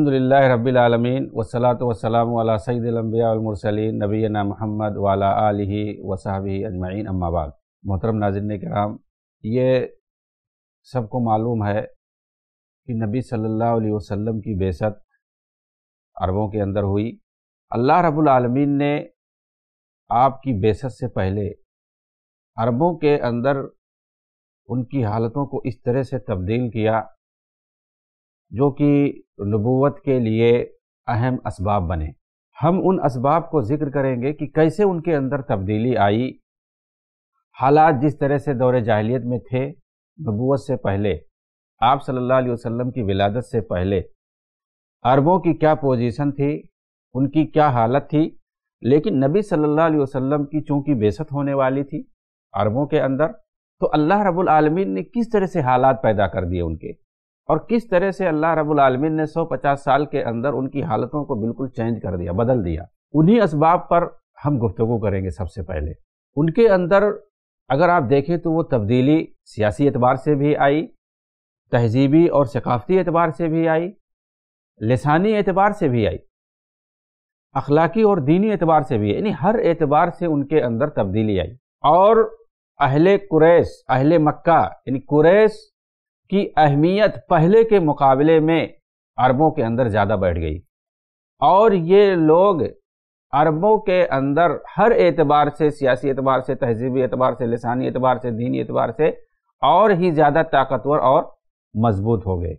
अलहमदिल्ला रबीआलमीन वसलात वसलाम सईदम्बियामरसलिन नबीना महमद वाला आलि वसाबी अजमैन अम्माबाद मोहतरम नाजिन कराम ये सबको मालूम है कि नबी सल्ला वसम की बेसत अरबों के अंदर हुई अल्लाह रबालमीन ने आपकी बेसत से पहले अरबों के अंदर उनकी हालतों को इस तरह से तब्दील किया जो कि तो नबूवत के लिए अहम इसबाब बने हम उन इसबाब को जिक्र करेंगे कि कैसे उनके अंदर तब्दीली आई हालात जिस तरह से दौर जाहलीत में थे नबूवत से पहले आप सल्लल्लाहु अलैहि वसल्लम की विलादत से पहले अरबों की क्या पोजीशन थी उनकी क्या हालत थी लेकिन नबी सल्लल्लाहु अलैहि वसल्लम की चूंकि बेसत होने वाली थी अरबों के अंदर तो अल्लाह रब्बुल आलमीन ने किस तरह से हालात पैदा कर दिए उनके और किस तरह से अल्लाह रब्बुल ने ने 150 साल के अंदर उनकी हालतों को बिल्कुल चेंज कर दिया बदल दिया उन्हीं इसबाब पर हम गुफ्तु करेंगे सबसे पहले उनके अंदर अगर आप देखें तो वो तब्दीली सियासी एतबार से भी आई तहजीबी और सकाफ़ती एतबार से भी आई लसानी एतबार से भी आई अखलाकी और दीनी एतबार से भी यानी हर एतबार से उनके अंदर तब्दीली आई और अहले कुरैश अहले मक्का यानी कुरैश की अहमियत पहले के मुकाबले में अरबों के अंदर ज़्यादा बैठ गई और ये लोग अरबों के अंदर हर एतबार से सियासी एतबार से तहजीबी एतबार से लसानी एतबार से दीनी एतबार से और ही ज़्यादा ताकतवर और मजबूत हो गए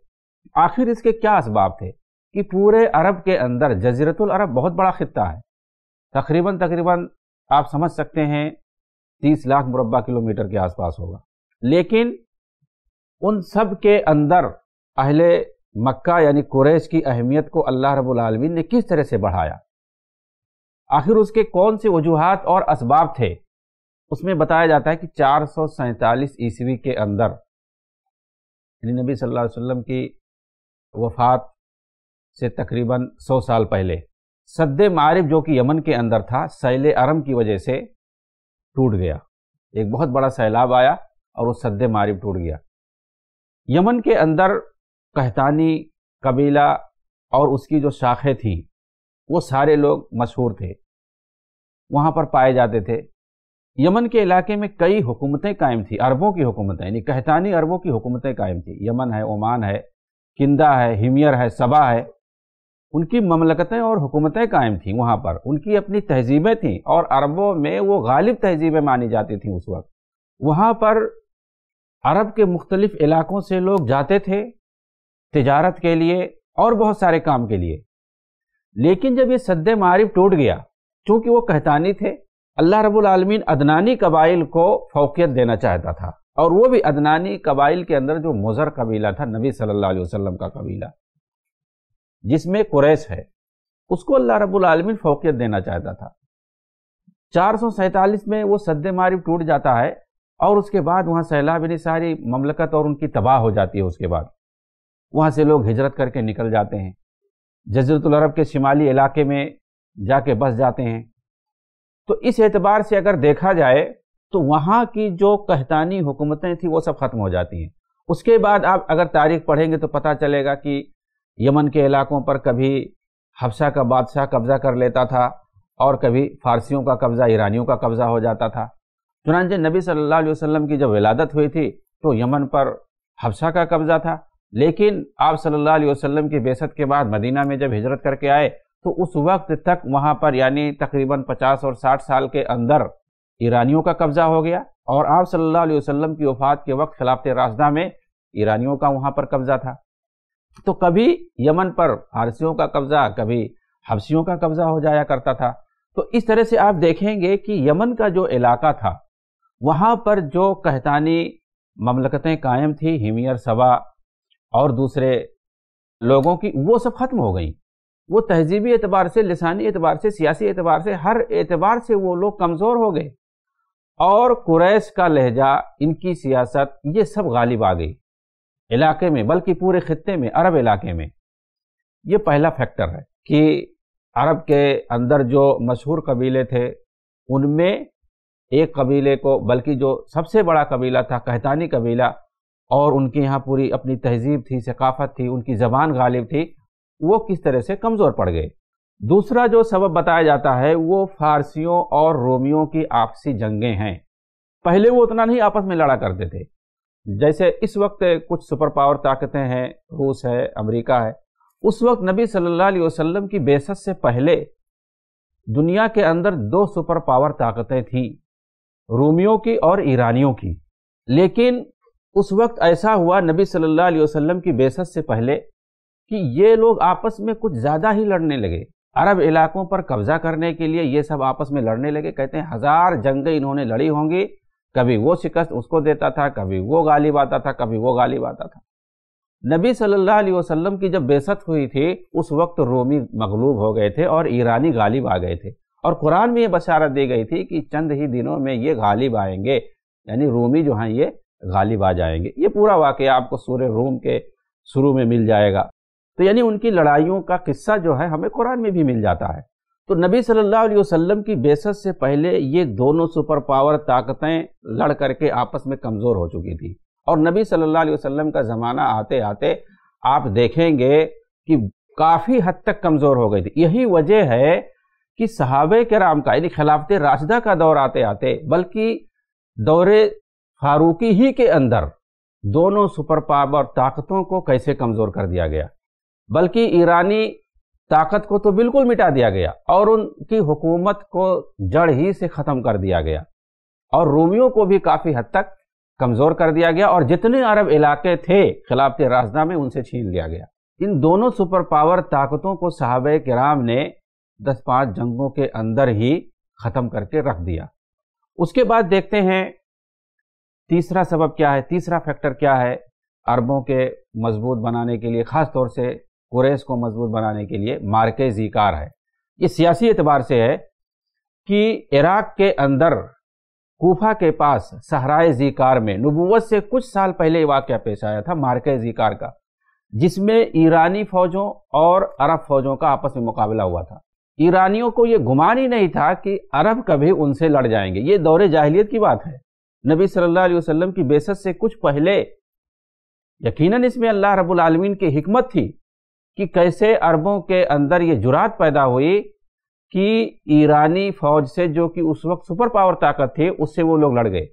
आखिर इसके क्या इसबाब थे कि पूरे अरब के अंदर जजरतुल अरब बहुत बड़ा खत्ता है तकरीबन तकरीबन आप समझ सकते हैं तीस लाख मुरबा किलोमीटर के आसपास होगा लेकिन उन सब के अंदर अहले मक्का यानी कुरैश की अहमियत को अल्लाह रब्बुल आलमीन ने किस तरह से बढ़ाया आखिर उसके कौन से वजूहत और इसबाब थे उसमें बताया जाता है कि चार सौ सैंतालीस ईस्वी के अंदर यानी नबी सल्लल्लाहु अलैहि वसल्लम की वफात से तकरीबन सौ साल पहले सद्द मारब जो कि यमन के अंदर था सैल अरम की वजह से टूट गया एक बहुत बड़ा सैलाब आया और वो सद्द मारिफ टूट गया यमन के अंदर कहतानी कबीला और उसकी जो शाखें थी वो सारे लोग मशहूर थे वहाँ पर पाए जाते थे यमन के इलाके में कई हुकूमतें कायम थी अरबों की हुकूमतें यानी कहतानी अरबों की हुकूमतें कायम थी यमन है ओमान है किंदा है हिमियर है सबा है उनकी ममलकतें और हुकूमतें कायम थीं वहाँ पर उनकी अपनी तहजीबें थीं और अरबों में वो गालिब तहजीबें मानी जाती थीं उस वक्त वहाँ पर अरब के मुख्तलिफ इलाकों से लोग जाते थे तजारत के लिए और बहुत सारे काम के लिए लेकिन जब ये सद मारिफ टूट गया चूँकि वो कहतानी थे अल्लाह रब्बुल रबालमीन अदनानी कबाइल को फौकियत देना चाहता था और वो भी अदनानी कबाइल के अंदर जो मुजर कबीला था नबी सल्लल्लाहु अलैहि वसल्लम का कबीला जिसमें कुरैश है उसको अल्लाह रब्बुल रबालमीन फौकियत देना चाहता था चार में वो सद मारिफ टूट जाता है और उसके बाद वहाँ सैलाब इन सारी ममलकत और उनकी तबाह हो जाती है उसके बाद वहाँ से लोग हिजरत करके निकल जाते हैं जजरतरब के शिमाली इलाके में जाके बस जाते हैं तो इस एतबार से अगर देखा जाए तो वहाँ की जो कहतानी हुकूमतें थी वो सब ख़त्म हो जाती हैं उसके बाद आप अगर तारीख पढ़ेंगे तो पता चलेगा कि यमन के इलाकों पर कभी हफ्सा का बादशाह कब्ज़ा कर लेता था और कभी फारसियों का कब्ज़ा ईरानियों का कब्ज़ा हो जाता था चुनानचे नबी सल्लल्लाहु अलैहि वसल्लम की जब विलादत हुई थी तो यमन पर हफ्सा का कब्जा था लेकिन आप सल्लल्लाहु अलैहि वसल्लम की बेसत के बाद मदीना में जब हिजरत करके आए तो उस वक्त तक वहाँ पर यानी तकरीबन 50 और 60 साल के अंदर ईरानियों का कब्जा हो गया और आप सल्ला वसलम की वफात के वक्त खिलाफत रास्ता में ईरानियों का वहाँ पर कब्जा था तो कभी यमन पर फारसियों का कब्जा कभी हफ्सियों का कब्जा हो जाया करता था तो इस तरह से आप देखेंगे कि यमन का जो इलाका था वहाँ पर जो कहतानी ममलकतें कायम थी हिमियर सभा और दूसरे लोगों की वो सब ख़त्म हो गई वो तहजीबी एतबार से लसानी एतबार से सियासी एतबार से हर एतबार से वो लोग कमज़ोर हो गए और कुरैश का लहजा इनकी सियासत ये सब गालिब आ गई इलाके में बल्कि पूरे खत्े में अरब इलाके में ये पहला फैक्टर है कि अरब के अंदर जो मशहूर कबीले थे उनमें एक कबीले को बल्कि जो सबसे बड़ा कबीला था कहतानी कबीला और उनके यहाँ पूरी अपनी तहजीब थी सकाफत थी उनकी ज़बान गालिब थी वो किस तरह से कमज़ोर पड़ गए दूसरा जो सबब बताया जाता है वो फारसियों और रोमियों की आपसी जंगें हैं पहले वो उतना नहीं आपस में लड़ा करते थे जैसे इस वक्त कुछ सुपर पावर ताकतें हैं रूस है अमेरिका है उस वक्त नबी सल्लल्लाहु अलैहि वसल्लम की बेसत से पहले दुनिया के अंदर दो सुपर पावर ताकतें थीं रोमियों की और ईरानियों की लेकिन उस वक्त ऐसा हुआ नबी सल्लल्लाहु अलैहि वसल्लम की बेसत से पहले कि ये लोग आपस में कुछ ज़्यादा ही लड़ने लगे अरब इलाकों पर कब्ज़ा करने के लिए ये सब आपस में लड़ने लगे कहते हैं हज़ार जंगें इन्होंने लड़ी होंगी कभी वो शिकस्त उसको देता था कभी वो गालिब आता था कभी वो गालिब आता था नबी सल्लल्लाहु अलैहि वसल्लम की जब बेसत हुई थी उस वक्त रोमी मगलूब हो गए थे और ईरानी गालिब आ गए थे और कुरान में ये बशारत दी गई थी कि चंद ही दिनों में ये गालिब आएंगे यानी रोमी जो हैं ये गालिब आ जाएंगे ये पूरा वाक़ आपको सूर्य रोम के शुरू में मिल जाएगा तो यानी उनकी लड़ाइयों का किस्सा जो है हमें कुरान में भी मिल जाता है तो नबी सल्लल्लाहु अलैहि वसल्लम की बेसत से पहले ये दोनों सुपर पावर ताकतें लड़ करके आपस में कमज़ोर हो चुकी थी और नबी सल्लल्लाहु अलैहि वसल्लम का ज़माना आते आते आप देखेंगे कि काफ़ी हद तक कमज़ोर हो गई थी यही वजह है कि के कराम का यानी खिलाफत राशदा का दौर आते आते बल्कि दौरे फारूकी ही के अंदर दोनों सुपर पावर ताकतों को कैसे कमज़ोर कर दिया गया बल्कि ईरानी ताकत को तो बिल्कुल मिटा दिया गया और उनकी हुकूमत को जड़ ही से ख़त्म कर दिया गया और रोमियों को भी काफ़ी हद तक कमज़ोर कर दिया गया और जितने अरब इलाके थे खिलाफत राजदा में उनसे छीन लिया गया इन दोनों सुपर पावर ताकतों को साहब कराम ने दस पांच जंगों के अंदर ही ख़त्म करके रख दिया उसके बाद देखते हैं तीसरा सबब क्या है तीसरा फैक्टर क्या है अरबों के मजबूत बनाने के लिए ख़ास तौर से कुरेस को मजबूत बनाने के लिए मार्के जीकार है ये सियासी एतबार से है कि इराक के अंदर कोफा के पास सहराए जीकार में नबूवत से कुछ साल पहले ये पेश आया था मार्के जीकार का जिसमें ईरानी फौजों और अरब फौजों का आपस में मुकाबला हुआ था ईरानियों को ये गुमान ही नहीं था कि अरब कभी उनसे लड़ जाएंगे ये दौरे जाहिलियत की बात है नबी सल्लल्लाहु अलैहि वसल्लम की बेसत से कुछ पहले यकीनन इसमें अल्लाह रब्बुल आलमीन की हिकमत थी कि कैसे अरबों के अंदर ये जुरात पैदा हुई कि ईरानी फौज से जो कि उस वक्त सुपर पावर ताकत थी उससे वो लोग लड़ गए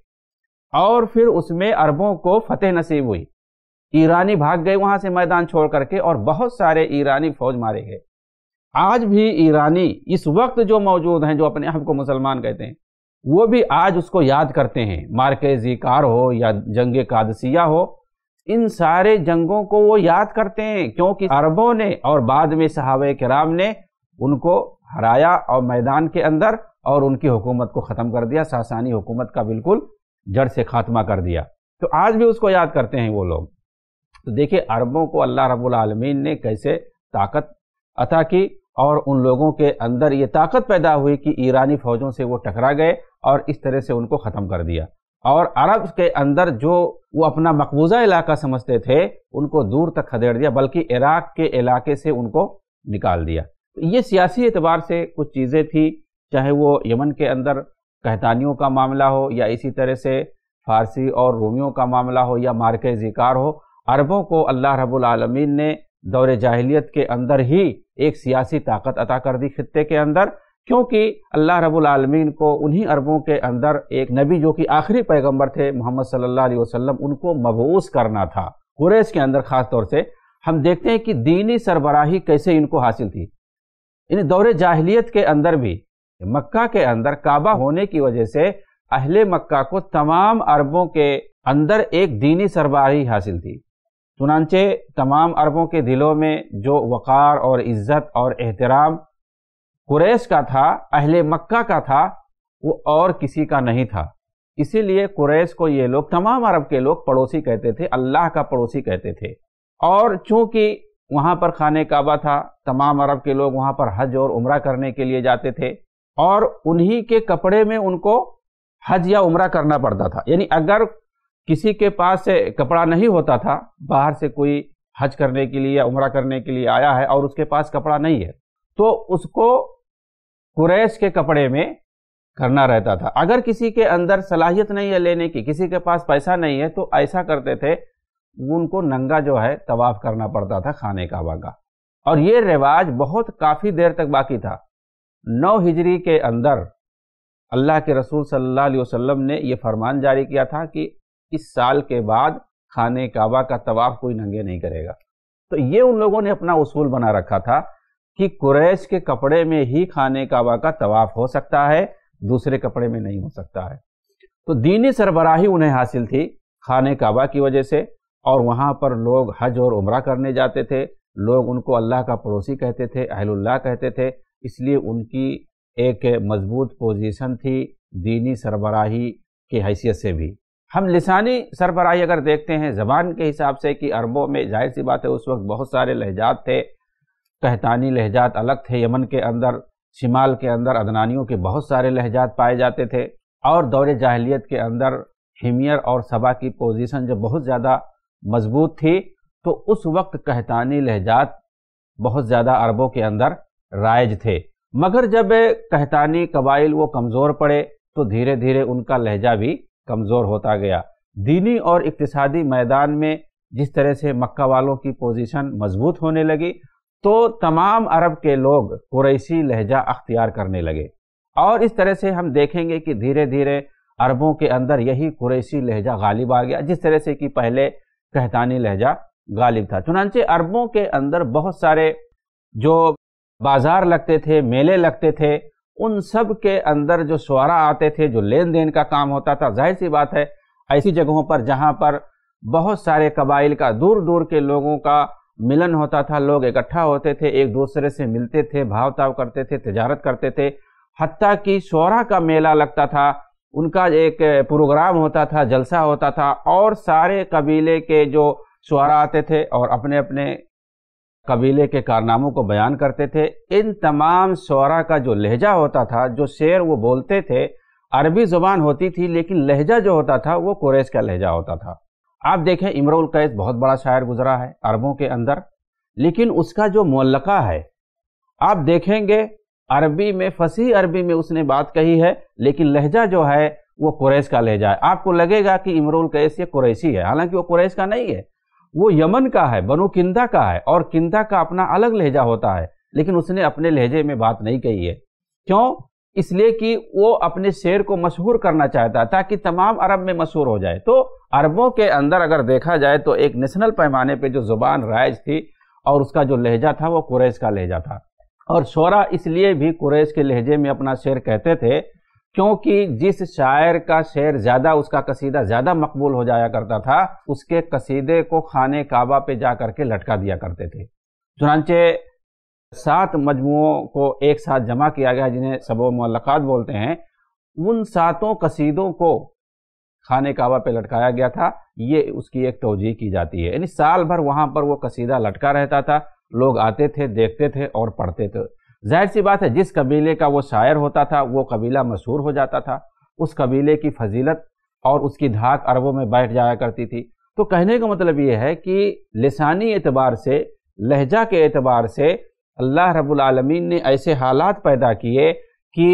और फिर उसमें अरबों को फतेह नसीब हुई ईरानी भाग गए वहाँ से मैदान छोड़ करके और बहुत सारे ईरानी फौज मारे गए आज भी ईरानी इस वक्त जो मौजूद हैं जो अपने आप को मुसलमान कहते हैं वो भी आज उसको याद करते हैं मार्केजी कार हो या जंग कादसिया हो इन सारे जंगों को वो याद करते हैं क्योंकि अरबों ने और बाद में सहाव कराम ने उनको हराया और मैदान के अंदर और उनकी हुकूमत को ख़त्म कर दिया सासानी हुकूमत का बिल्कुल जड़ से खात्मा कर दिया तो आज भी उसको याद करते हैं वो लोग तो देखिए अरबों को अल्लाह रबालमीन ने कैसे ताकत अता की और उन लोगों के अंदर ये ताकत पैदा हुई कि ईरानी फ़ौजों से वो टकरा गए और इस तरह से उनको ख़त्म कर दिया और अरब के अंदर जो वो अपना मकबूजा इलाका समझते थे उनको दूर तक खदेड़ दिया बल्कि इराक के इलाके से उनको निकाल दिया ये सियासी एतबार से कुछ चीज़ें थी चाहे वो यमन के अंदर कहतानियों का मामला हो या इसी तरह से फारसी और रोमियों का मामला हो या मार्के ज़िकार हो अरबों को अल्लाह रब्बुल रबालमीन ने दौर जाहलीत के अंदर ही एक सियासी ताकत अता कर दी खत्े के अंदर क्योंकि अल्लाह रब्बुल आलमीन को उन्हीं अरबों के अंदर एक नबी जो कि आखिरी पैगंबर थे मोहम्मद सल्लल्लाहु अलैहि वसल्लम उनको मबूस करना था कुरैश के अंदर ख़ास तौर से हम देखते हैं कि दीनी सरबराही कैसे इनको हासिल थी इन दौरे जाहलीत के अंदर भी मक्का के अंदर काबा होने की वजह से अहले मक्का को तमाम अरबों के अंदर एक दीनी सरबराही हासिल थी चुनानचे तमाम अरबों के दिलों में जो वक़ार और इज़्ज़त और एहतराम कुरैश का था अहल मक्का का था वो और किसी का नहीं था इसीलिए कुरैश को ये लोग तमाम अरब के लोग पड़ोसी कहते थे अल्लाह का पड़ोसी कहते थे और चूँकि वहाँ पर खाने काबा था तमाम अरब के लोग वहाँ पर हज और उम्र करने के लिए जाते थे और उन्हीं के कपड़े में उनको हज या उम्र करना पड़ता था यानी अगर किसी के पास से कपड़ा नहीं होता था बाहर से कोई हज करने के लिए या उम्र करने के लिए आया है और उसके पास कपड़ा नहीं है तो उसको कुरैश के कपड़े में करना रहता था अगर किसी के अंदर सलाहियत नहीं है लेने की किसी के पास पैसा नहीं है तो ऐसा करते थे उनको नंगा जो है तवाफ करना पड़ता था खाने का वागा और ये रिवाज बहुत काफ़ी देर तक बाकी था नौ हिजरी के अंदर अल्लाह के रसूल सल्लल्लाहु अलैहि वसल्लम ने यह फरमान जारी किया था कि इक्कीस साल के बाद खाने काबा का तवाफ कोई नंगे नहीं करेगा तो ये उन लोगों ने अपना उसूल बना रखा था कि कुरैश के कपड़े में ही खाने काबा का तवाफ हो सकता है दूसरे कपड़े में नहीं हो सकता है तो दीनी सरबराही उन्हें हासिल थी खाने काबा की वजह से और वहाँ पर लोग हज और उम्र करने जाते थे लोग उनको अल्लाह का पड़ोसी कहते थे अहलुल्लाह कहते थे इसलिए उनकी एक मजबूत पोजीशन थी दीनी सरबराही की हैसियत से भी हम लिसानी सरबराही अगर देखते हैं ज़बान के हिसाब से कि अरबों में जाहिर सी बात है उस वक्त बहुत सारे लहजात थे कहतानी लहजात अलग थे यमन के अंदर शिमाल के अंदर अदनानियों के बहुत सारे लहजात पाए जाते थे और दौरे जाहलीत के अंदर हिमियर और सबा की पोजीशन जब बहुत ज़्यादा मजबूत थी तो उस वक्त कहतानी लहजात बहुत ज़्यादा अरबों के अंदर राइज थे मगर जब कहतानी कबाइल वो कमज़ोर पड़े तो धीरे धीरे उनका लहजा भी कमज़ोर होता गया दीनी और इकतदी मैदान में जिस तरह से मक्का वालों की पोजीशन मजबूत होने लगी तो तमाम अरब के लोग कुरैसी लहजा अख्तियार करने लगे और इस तरह से हम देखेंगे कि धीरे धीरे अरबों के अंदर यही कुरैसी लहजा गालिब आ गया जिस तरह से कि पहले कहतानी लहजा गालिब था चुनानचे अरबों के अंदर बहुत सारे जो बाजार लगते थे मेले लगते थे उन सब के अंदर जो शुरा आते थे जो लेन देन का काम होता था जाहिर सी बात है ऐसी जगहों पर जहाँ पर बहुत सारे कबाइल का दूर दूर के लोगों का मिलन होता था लोग इकट्ठा होते थे एक दूसरे से मिलते थे भाव ताव करते थे तजारत करते थे हती कि शोरा का मेला लगता था उनका एक प्रोग्राम होता था जलसा होता था और सारे कबीले के जो शुरा आते थे और अपने अपने कबीले के कारनामों को बयान करते थे इन तमाम शरा का जो लहजा होता था जो शेर वो बोलते थे अरबी ज़ुबान होती थी लेकिन लहजा जो होता था वो कुरेश का लहजा होता था आप देखें इमरुल कैस बहुत बड़ा शायर गुजरा है अरबों के अंदर लेकिन उसका जो मल्लका है आप देखेंगे अरबी में फसी अरबी में उसने बात कही है लेकिन लहजा जो है वो कुरैश का लहजा है आपको लगेगा कि इमरुल कैस ये कुरैशी है हालांकि वो कुरैश का नहीं है वो यमन का है बनो किंदा का है और किंदा का अपना अलग लहजा होता है लेकिन उसने अपने लहजे में बात नहीं कही है क्यों इसलिए कि वो अपने शेर को मशहूर करना चाहता है ताकि तमाम अरब में मशहूर हो जाए तो अरबों के अंदर अगर देखा जाए तो एक नेशनल पैमाने पे जो ज़ुबान राइज थी और उसका जो लहजा था वो कुरैश का लहजा था और शोरा इसलिए भी कुरैश के लहजे में अपना शेर कहते थे क्योंकि जिस शायर का शेर ज़्यादा उसका कसीदा ज़्यादा मकबूल हो जाया करता था उसके कसीदे को खाने काबा पे जा करके लटका दिया करते थे चुनाचे सात मजमुओं को एक साथ जमा किया गया जिन्हें सबो मलक़ात बोलते हैं उन सातों कसीदों को खाने काबा पे लटकाया गया था ये उसकी एक तोजी की जाती है यानी साल भर वहां पर वो कसीदा लटका रहता था लोग आते थे देखते थे और पढ़ते थे जाहिर सी बात है जिस कबीले का वो शायर होता था वो कबीला मशहूर हो जाता था उस कबीले की फजीलत और उसकी धाक अरबों में बैठ जाया करती थी तो कहने का मतलब ये है कि लसानी एतबार से लहजा के एतबार से अल्लाह रबालमीन ने ऐसे हालात पैदा किए कि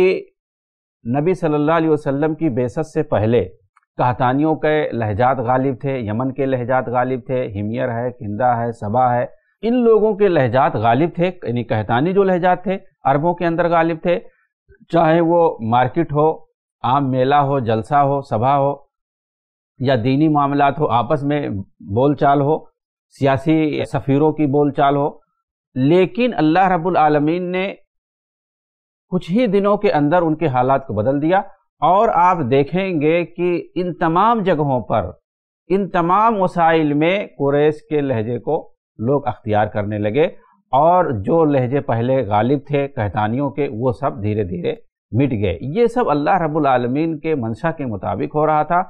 नबी सल्लल्लाहु अलैहि वसल्लम की बेसत से पहले कहतानियों के लहजात गालिब थे यमन के लहजात गालिब थे हिमियर है किंदा है सबा है इन लोगों के लहजात गालिब थे यानी कहतानी जो लहजात थे अरबों के अंदर गालिब थे चाहे वो मार्केट हो आम मेला हो जलसा हो सभा हो या दीनी मामला हो आपस में बोलचाल हो सियासी सफ़ीरों की बोलचाल हो लेकिन अल्लाह रब्बुल आलमीन ने कुछ ही दिनों के अंदर उनके हालात को बदल दिया और आप देखेंगे कि इन तमाम जगहों पर इन तमाम वसाइल में कुरेश के लहजे को लोग अख्तियार करने लगे और जो लहजे पहले गालिब थे कहतानियों के वो सब धीरे धीरे मिट गए ये सब अल्लाह रब्बुल रबालमीन के मंशा के मुताबिक हो रहा था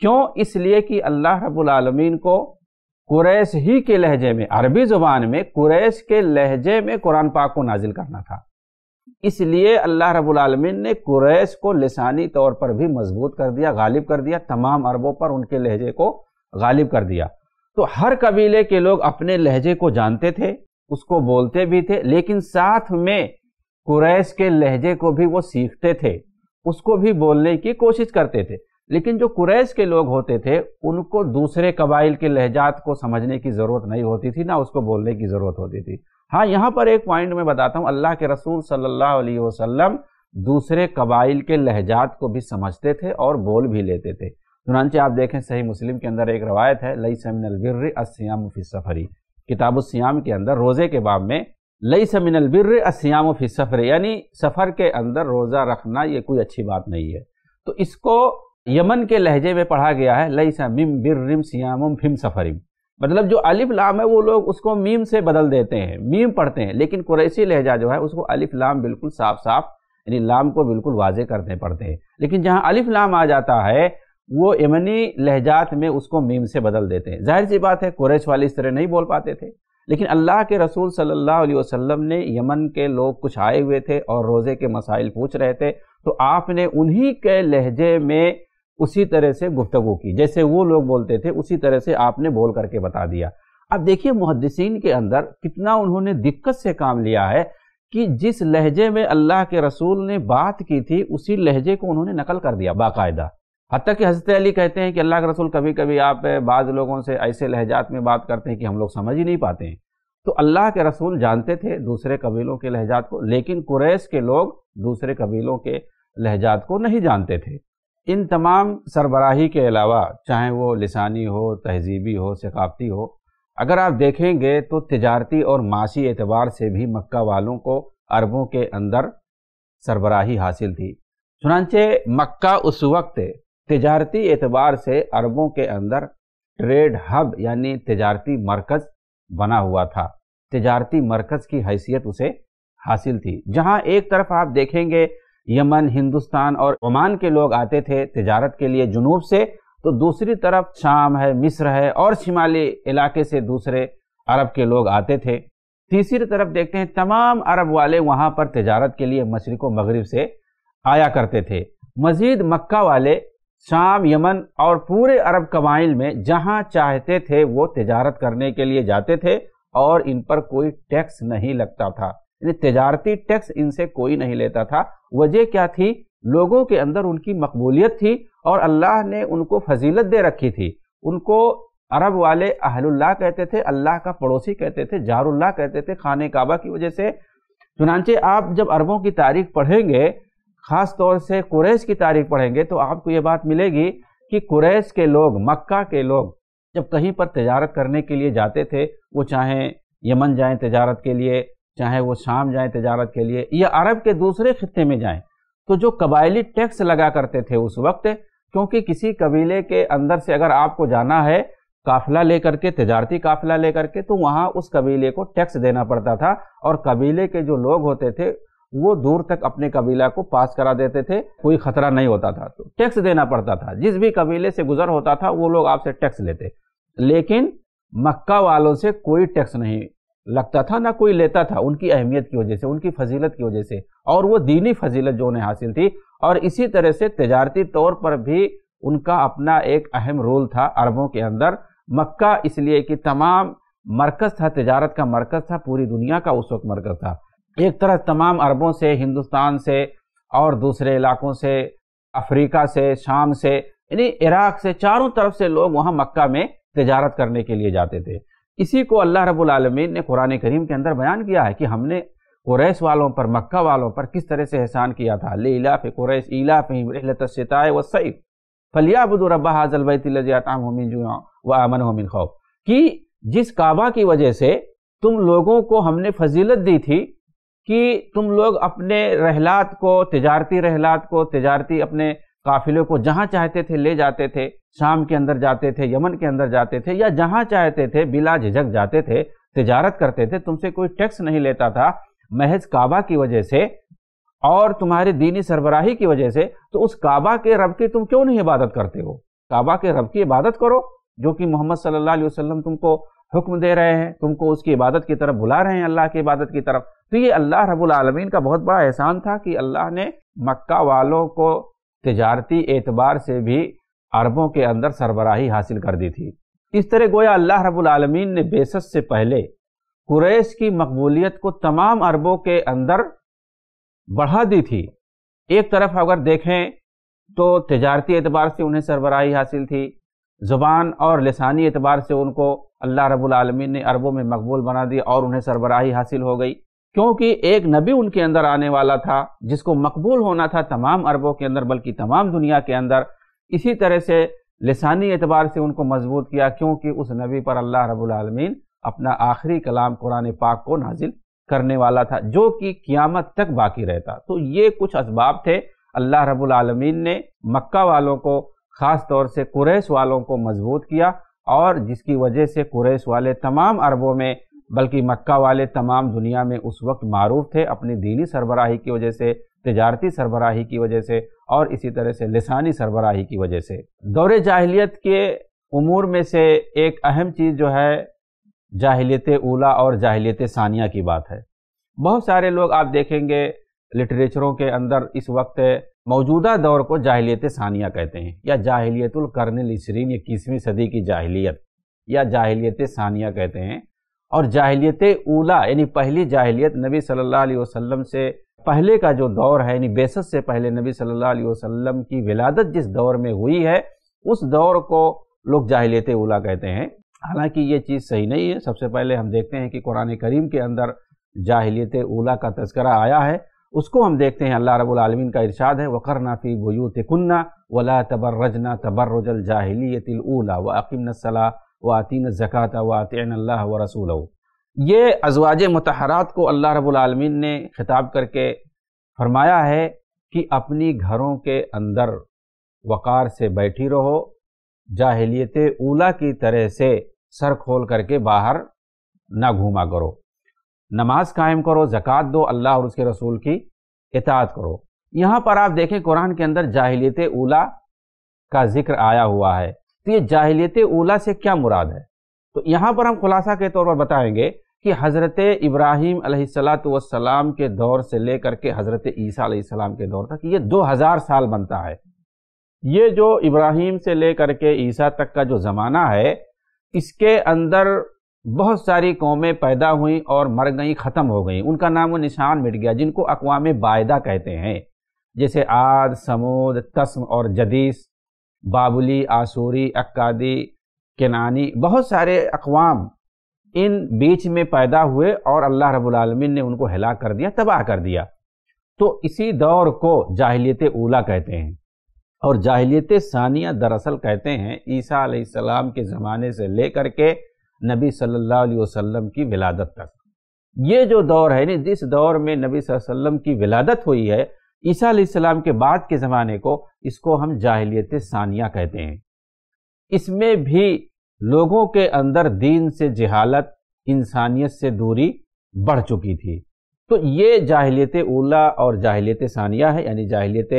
क्यों इसलिए कि अल्लाह रब्बुल रबालमीन को कुरैश ही के लहजे में अरबी ज़ुबान में कुरैश के लहजे में कुरान पाक को नाजिल करना था इसलिए अल्लाह रब्बुल रबालमीन ने कुरैश को लसानी तौर पर भी मजबूत कर दिया गालिब कर दिया तमाम अरबों पर उनके लहजे को गालिब कर दिया तो हर कबीले के लोग अपने लहजे को जानते थे उसको बोलते भी थे लेकिन साथ में कुरैश के लहजे को भी वो सीखते थे उसको भी बोलने की कोशिश करते थे लेकिन जो कुरैश के लोग होते थे उनको दूसरे कबाइल के लहजात को समझने की ज़रूरत नहीं होती थी ना उसको बोलने की ज़रूरत होती थी हाँ यहाँ पर एक पॉइंट मैं बताता हूँ अल्लाह के रसूल सल्लल्लाहु अलैहि वसल्लम दूसरे कबाइल के लहजात को भी समझते थे और बोल भी लेते थे चुनानचे आप देखें सही मुस्लिम के अंदर एक रवायत है लई समिनबिर असयाम सफरी किताब सियाम के अंदर रोज़े के बाब में लई समिनबिर असयाम सफ़र यानी सफ़र के अंदर रोज़ा रखना ये कोई अच्छी बात नहीं है तो इसको यमन के लहजे में पढ़ा गया है लई समिम बिर्रम सियाम फिम सफ़रिम मतलब जो अलिफ लाम है वो लोग उसको मीम से बदल देते हैं मीम पढ़ते हैं लेकिन कुरैसी लहजा जो है उसको अलिफ लाम बिल्कुल साफ साफ यानी लाम को बिल्कुल वाजे करते पढ़ते हैं लेकिन जहाँ अलिफ लाम आ जाता है वो यमनी लहजात में उसको मीम से बदल देते हैं जाहिर सी बात है कुरैश वाले इस तरह नहीं बोल पाते थे लेकिन अल्लाह के रसूल सल्लल्लाहु अलैहि वसल्लम ने यमन के लोग कुछ आए हुए थे और रोज़े के मसाइल पूछ रहे थे तो आपने उन्हीं के लहजे में उसी तरह से गुफ्तगु की जैसे वो लोग बोलते थे उसी तरह से आपने बोल करके बता दिया अब देखिए मुहदसिन के अंदर कितना उन्होंने दिक्कत से काम लिया है कि जिस लहजे में अल्लाह के रसूल ने बात की थी उसी लहजे को उन्होंने नकल कर दिया बाकायदा हती कि हज़रत अली कहते हैं कि अल्लाह के रसूल कभी कभी आप बाज़ लोगों से ऐसे लहजात में बात करते हैं कि हम लोग समझ ही नहीं पाते हैं तो अल्लाह के रसूल जानते थे दूसरे कबीलों के लहजात को लेकिन कुरैश के लोग दूसरे कबीलों के लहजात को नहीं जानते थे इन तमाम सरबराही के अलावा चाहे वो लसानी हो तहजीबी हो सकाफ़ती हो अगर आप देखेंगे तो तजारती और माशी एतबार से भी मक्का वालों को अरबों के अंदर सरबराही हासिल थी चुनाचे मक्का उस वक्त तजारती एतबार से अरबों के अंदर ट्रेड हब यानी तजारती मरकज़ बना हुआ था तजारती मरकज़ की हैसियत उसे हासिल थी जहाँ एक तरफ आप देखेंगे यमन हिंदुस्तान और ओमान के लोग आते थे तजारत के लिए जुनूब से तो दूसरी तरफ शाम है मिस्र है और शिमाली इलाके से दूसरे अरब के लोग आते थे तीसरी तरफ देखते हैं तमाम अरब वाले वहाँ पर तजारत के लिए मशरक मगरब से आया करते थे मजीद मक्का वाले शाम यमन और पूरे अरब कबाइल में जहां चाहते थे वो तजारत करने के लिए जाते थे और इन पर कोई टैक्स नहीं लगता था यानी तजारती टैक्स इनसे कोई नहीं लेता था वजह क्या थी लोगों के अंदर उनकी मकबूलियत थी और अल्लाह ने उनको फजीलत दे रखी थी उनको अरब वाले अहलुल्लाह कहते थे अल्लाह का पड़ोसी कहते थे जारुल्लाह कहते थे खाने काबा की वजह से चुनानचे आप जब अरबों की तारीख पढ़ेंगे ख़ास तौर से कुरैश की तारीख पढ़ेंगे तो आपको ये बात मिलेगी कि कुरैश के लोग मक्का के लोग जब कहीं पर तजारत करने के लिए जाते थे वो चाहे यमन जाएं तजारत के लिए चाहे वो शाम जाएं तजारत के लिए या अरब के दूसरे खत्े में जाएं तो जो कबायली टैक्स लगा करते थे उस वक्त क्योंकि किसी कबीले के अंदर से अगर आपको जाना है काफिला लेकर के तजारती काफिला लेकर के तो वहाँ उस कबीले को टैक्स देना पड़ता था और कबीले के जो लोग होते थे वो दूर तक अपने कबीला को पास करा देते थे कोई खतरा नहीं होता था तो टैक्स देना पड़ता था जिस भी कबीले से गुजर होता था वो लोग आपसे टैक्स लेते लेकिन मक्का वालों से कोई टैक्स नहीं लगता था ना कोई लेता था उनकी अहमियत की वजह से उनकी फजीलत की वजह से और वो दीनी फजीलत जो उन्हें हासिल थी और इसी तरह से तजारती तौर पर भी उनका अपना एक अहम रोल था अरबों के अंदर मक्का इसलिए कि तमाम मरकज़ था तजारत का मरकज़ था पूरी दुनिया का उस वक्त मरकज़ था एक तरह तमाम अरबों से हिंदुस्तान से और दूसरे इलाकों से अफ्रीका से शाम से यानी इराक से चारों तरफ से लोग वहाँ मक्का में तजारत करने के लिए जाते थे इसी को अल्लाह रब्बुल आलमीन ने कुरान करीम के अंदर बयान किया है कि हमने कुरैश वालों पर मक्का वालों पर किस तरह से एहसान किया था लीला फ़े कुरैश ईला फ़िलतशताए व सईद फलियाबुदरबा हाजलबैतम जुआ व अमन हमिन खौफ कि जिस काबा की वजह से तुम लोगों को हमने फजीलत दी थी कि तुम लोग अपने रहलात को तजारती रहलात को तजारती अपने काफिलों को जहाँ चाहते थे ले जाते थे शाम के अंदर जाते थे यमन के अंदर जाते थे या जहाँ चाहते थे बिला झिझक जाते थे तजारत करते थे तुमसे कोई टैक्स नहीं लेता था महज काबा की वजह से और तुम्हारी दीनी सरबराही की वजह से तो उस काबा के रब की तुम क्यों नहीं इबादत करते हो काबा के रब की इबादत करो जो कि मोहम्मद सल्लल्लाहु अलैहि वसल्लम तुमको हुक्म दे रहे हैं तुमको उसकी इबादत की तरफ बुला रहे हैं अल्लाह की इबादत की तरफ तो ये अल्लाह रब्बुल आलमीन का बहुत बड़ा एहसान था कि अल्लाह ने मक्का वालों को तजारती एतबार से भी अरबों के अंदर सरबराही हासिल कर दी थी इस तरह गोया अल्लाह रब्बुल आलमीन ने बेसस से पहले कुरैश की मकबूलियत को तमाम अरबों के अंदर बढ़ा दी थी एक तरफ अगर देखें तो तजारती एतबार से उन्हें सरबराही हासिल थी ज़ुबान और लसानी एतबार से उनको अल्लाह रब्बुल आलमीन ने अरबों में मकबूल बना दिया और उन्हें सरबराही हासिल हो गई क्योंकि एक नबी उनके अंदर आने वाला था जिसको मकबूल होना था तमाम अरबों के अंदर बल्कि तमाम दुनिया के अंदर इसी तरह से लसानी एतबार से उनको मजबूत किया क्योंकि उस नबी पर अल्लाह रबालमीन अपना आखिरी कलाम कुरान पाक को नाजिल करने वाला था जो कि क्यामत तक बाकी रहता तो ये कुछ इसबाब थे अल्लाह रबालमीन ने मक्का वालों को ख़ास तौर से कुरैश वालों को मजबूत किया और जिसकी वजह से कुरैश वाले तमाम अरबों में बल्कि मक्का वाले तमाम दुनिया में उस वक्त मरूफ थे अपनी दीनी सरबराही की वजह से तजारती सरबराही की वजह से और इसी तरह से लसानी सरबराही की वजह से दौर जाहलीत के उमूर में से एक अहम चीज़ जो है जाहलीत ओला और जाहलीत सानिया की बात है बहुत सारे लोग आप देखेंगे लिटरेचरों के अंदर इस वक्त मौजूदा दौर को जाहलीत सानिया कहते हैं या जाहलीतुल करनल इसरीन या इक्कीसवीं सदी की जाहलीत या जाहलीत सानिया कहते हैं और जाहलीत ओला यानी पहली जाहलीत नबी सल्लल्लाहु अलैहि वसल्लम से पहले का जो दौर है यानी बेसत से पहले नबी सल्लल्लाहु अलैहि वसल्लम की विलादत जिस दौर में हुई है उस दौर को लोग जाहलीत ऊला कहते हैं हालांकि ये चीज़ सही नहीं है सबसे पहले हम देखते हैं कि कुरान करीम के अंदर जाहलीत ऊला का तस्करा आया है उसको हम देखते हैं अल्लाह रबालमीन का इरशाद है वकर नाफ़ी बुयू तिकन्ना वला तबर्रजना तबर्रजल तिल ऊला व अकीमनसला वातिन ज़क़़त वातिन अल्लाह व रसूल ये अजवाज मतहरात को अल्लाह रबालमीन ने ख़िताब करके फरमाया है कि अपनी घरों के अंदर वक़ार से बैठी रहो जाहलीत उला की तरह से सर खोल करके बाहर ना घूमा करो नमाज कायम करो ज़क़़त दो अल्लाह और उसके रसूल की इतात करो यहाँ पर आप देखें कुरान के अंदर जाहलीत उला का जिक्र आया हुआ है तो ये जाहिलियत ओला से क्या मुराद है तो यहाँ पर हम खुलासा के तौर पर बताएंगे कि हज़रत इब्राहिम सलाम के दौर से लेकर के हज़रत ईसा सलाम के दौर तक ये 2000 साल बनता है ये जो इब्राहिम से लेकर के ईसा तक का जो ज़माना है इसके अंदर बहुत सारी कौमें पैदा हुई और मर गई ख़त्म हो गई उनका नाम व निशान मिट गया जिनको अकवाम बायदा कहते हैं जैसे आद समूद तस्म और जदीस बाबुली आसूरी अक्कादी केनानी बहुत सारे अकवाम इन बीच में पैदा हुए और अल्लाह रबालमीन ने उनको हिला कर दिया तबाह कर दिया तो इसी दौर को जाहलीत ओला कहते हैं और जाहलीत सानिया दरअसल कहते हैं ईसा सलाम के ज़माने से लेकर के नबी सल्लल्लाहु अलैहि वसल्लम की विलादत तक ये जो दौर है ना जिस दौर में नबी वसल्लम की विलादत हुई है ईसा सलाम के बाद के ज़माने को इसको हम जाहलीत सानिया कहते हैं इसमें भी लोगों के अंदर दीन से जहालत इंसानियत से दूरी बढ़ चुकी थी तो ये जाहलीत ऊला और जाहलीत सानिया है यानी जाहलीत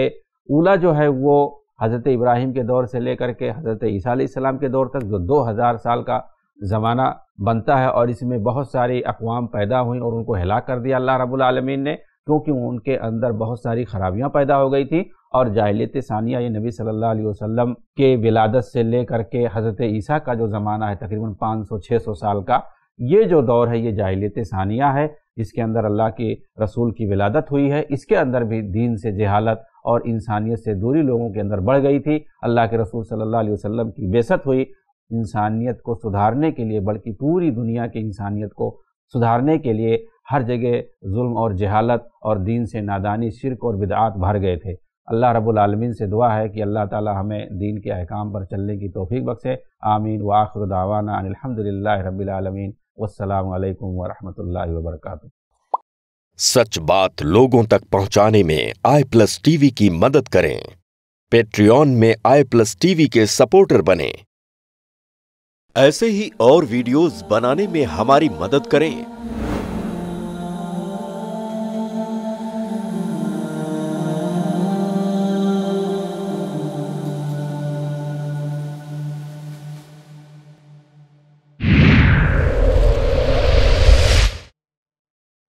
ऊला जो है वो हज़रत इब्राहिम के दौर से लेकर के हज़रत ईसा सलाम के दौर तक जो 2000 साल का ज़माना बनता है और इसमें बहुत सारी अकवाम पैदा हुई और उनको हिला कर दिया अल्लाह रबालमीन ने क्योंकि उनके अंदर बहुत सारी खराबियां पैदा हो गई थी और जाहलीत सानिया ये नबी सल्लल्लाहु अलैहि वसल्लम के विलादत से लेकर के हज़रत ईसा का जो ज़माना है तकरीबन 500-600 साल का ये जो दौर है ये जाहलीत सानिया है इसके अंदर अल्लाह के रसूल की विलादत हुई है इसके अंदर भी दीन से जहालत और इंसानियत से दूरी लोगों के अंदर बढ़ गई थी अल्लाह के रसूल सल्लल्लाहु अलैहि वसल्लम की बेसत हुई इंसानियत को सुधारने के लिए बल्कि पूरी दुनिया की इंसानियत को सुधारने के लिए हर जगह जुल्म और जहालत और दीन से नादानी शिरक और बिदात भर गए थे अल्लाह रब्बुल आलमीन से दुआ है कि अल्लाह ताला हमें दीन के अहकाम पर चलने की तोफ़ी बख्शे आमीन आखिर दावाना अनिलहमदिल्ला रबीआलमीन वालकम वरहमल वर्का सच बात लोगों तक पहुंचाने में आई प्लस टीवी की मदद करें पेट्रियन में आई प्लस टीवी के सपोर्टर बने ऐसे ही और वीडियोस बनाने में हमारी मदद करें